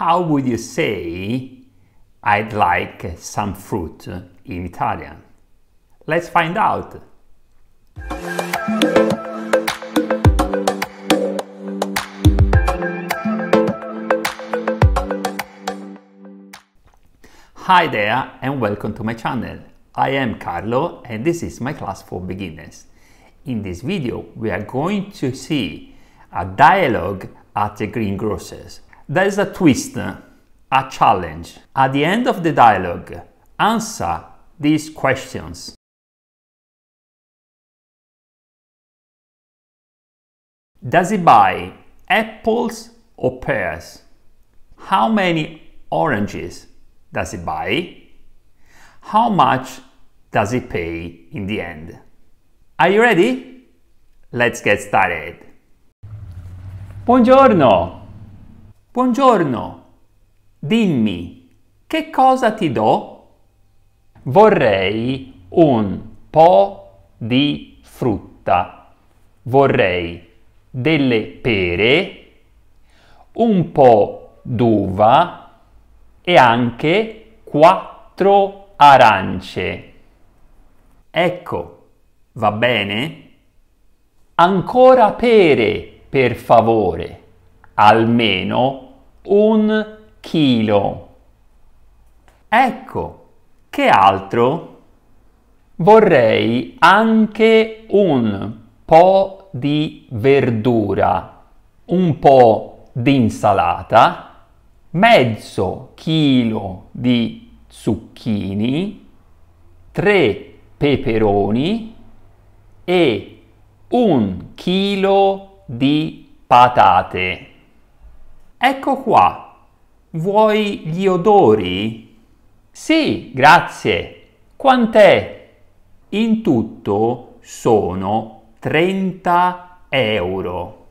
how would you say I'd like some fruit in Italian? Let's find out. Hi there and welcome to my channel. I am Carlo and this is my class for beginners. In this video we are going to see a dialogue at the greengrocers there is a twist, a challenge. At the end of the dialogue, answer these questions. Does he buy apples or pears? How many oranges does he buy? How much does he pay in the end? Are you ready? Let's get started. Buongiorno! Buongiorno, dimmi, che cosa ti do? Vorrei un po' di frutta. Vorrei delle pere, un po' d'uva e anche quattro arance. Ecco, va bene? Ancora pere, per favore, almeno un chilo. Ecco, che altro? Vorrei anche un po' di verdura, un po' di insalata, mezzo chilo di zucchini, tre peperoni e un chilo di patate. Ecco qua. Vuoi gli odori? Sì, grazie. Quant'è? In tutto sono 30 euro.